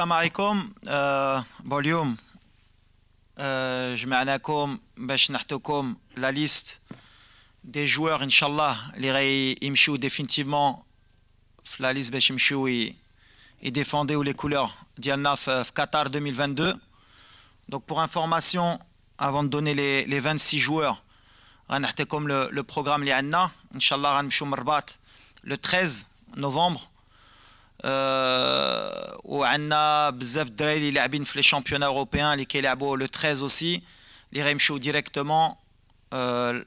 Assalam alaikum, bonjour. Je mets à la la liste des joueurs. Inshallah, les ray définitivement la liste des chimchou et défendent ou les couleurs d'Al Qatar 2022. Donc pour information, avant de donner les 26 joueurs, ben shnartekom le le programme li Inshallah, on marche au le 13 novembre. وعندنا بزاف الدراري اللي لاعبين les championnats européens, اوروبيان le 13 aussi. اللي غيمشيو euh,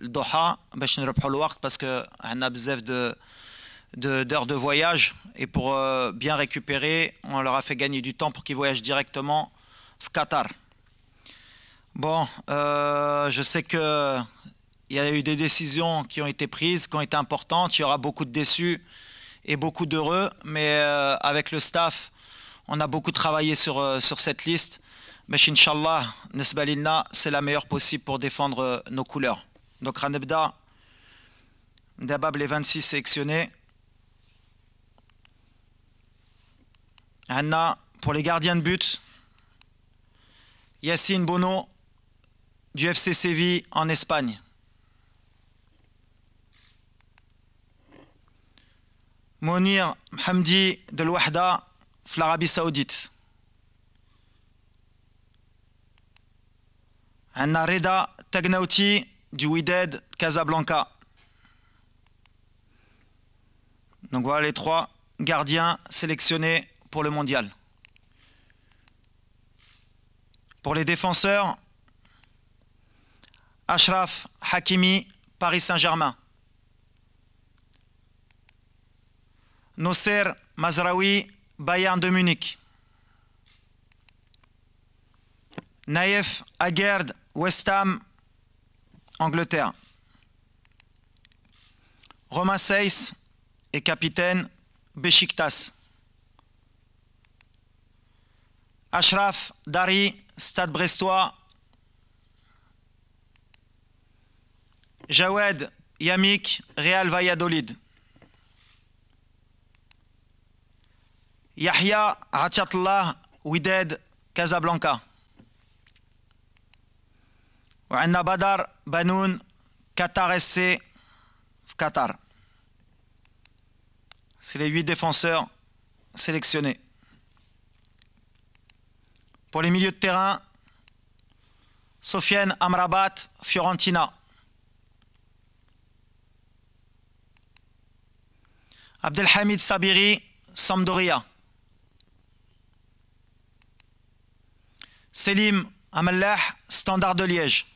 Doha, doha باش نربحوا الوقت باسكو عندنا d'heures de, voyage et pour euh, bien récupérer, on leur a fait gagner du temps pour qu'ils voyagent directement au Qatar. Bon, euh, je sais qu'il y a eu des décisions qui ont été prises, qui ont été importantes. Il y aura beaucoup de déçus et beaucoup d'heureux. Mais euh, avec le staff, on a beaucoup travaillé sur, euh, sur cette liste. Mais Inch'Allah, Nesbalina, c'est la meilleure possible pour défendre euh, nos couleurs. Donc Ranebda, Dabab les 26 sélectionnés. Anna, pour les gardiens de but. Yassine Bono, du FC Séville en Espagne. Monir Hamdi de l'Ouahda, l'Arabie Saoudite. Anna Reda Tagnauti du Wided Casablanca. Donc voilà les trois gardiens sélectionnés pour le mondial. Pour les défenseurs, Ashraf Hakimi, Paris Saint-Germain. Nosser Mazraoui, Bayern de Munich. Naïf Aguerd, West Ham, Angleterre. Romain Seys et capitaine, Besiktas. Ashraf Dari, Stade Brestois. Jawed Yamik, Real Valladolid. Yahya Ratiatullah Wydad Casablanca. وعندنا Badar Banoun Qatar SC Qatar. C'est les huit défenseurs sélectionnés. Pour les milieux de terrain, Sofiane Amrabat, Fiorentina. Abdelhamid Sabiri, Sampdoria. Selim Amallah, Standard de Liège.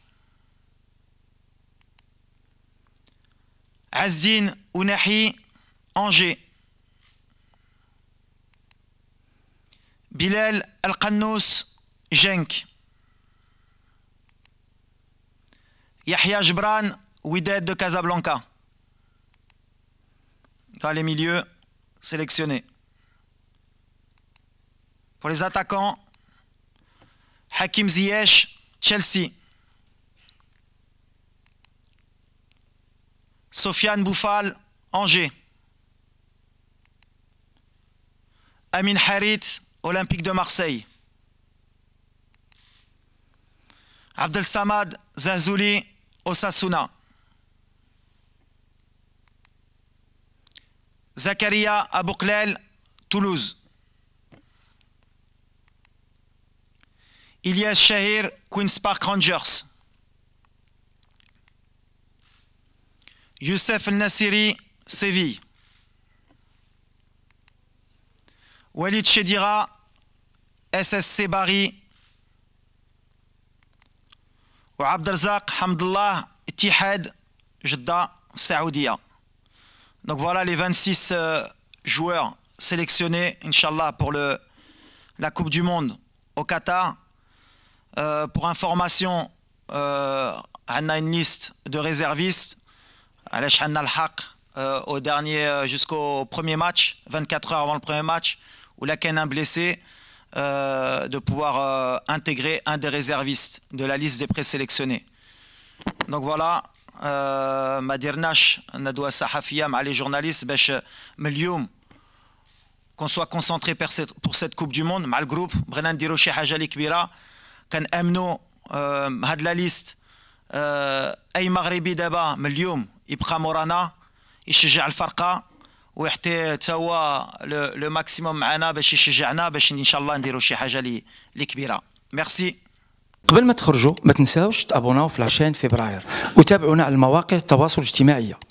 Azdin Ounahi, Angers. Bilal al Genk. Yahya Jbran, Wydad de Casablanca. Dans les milieux sélectionnés. Pour les attaquants, Hakim Ziyech, Chelsea. Sofiane Boufal Angers. Amin Harit, Olympique de Marseille. Abdel Samad Zazouli, Osasuna. Zakaria Abouklel, Toulouse. Ilias Shahir, Queen's Park Rangers. Youssef el Nasiri, Séville. Walid Chedira, SSC Bari. Ou Abdelzak Hamdallah Etihad, Jeddah, Saoudia. Donc voilà les 26 euh, joueurs sélectionnés, inshallah pour le, la Coupe du Monde au Qatar. Euh, pour information, on euh, a une liste de réservistes. Euh, au dernier jusqu'au premier match, 24 heures avant le premier match, où la blessé, de pouvoir intégrer un des réservistes de la liste des présélectionnés. Donc voilà, Madirnash, Nash ندوة les journalistes باش qu'on soit concentré pour cette Coupe du Monde mal groupe, Brennan نديرو شي حاجة كنامنوا آه، هاد لا ليست آه، اي مغربي دابا من اليوم يبقى مورانا يشجع الفرقه ويحتي حتى هو لو ماكسيموم معنا باش يشجعنا باش ان شاء الله نديروا شي حاجه لي كبيره ميرسي قبل ما تخرجوا ما تنساوش تابوناو في لاشين فبراير وتابعونا على المواقع التواصل الاجتماعي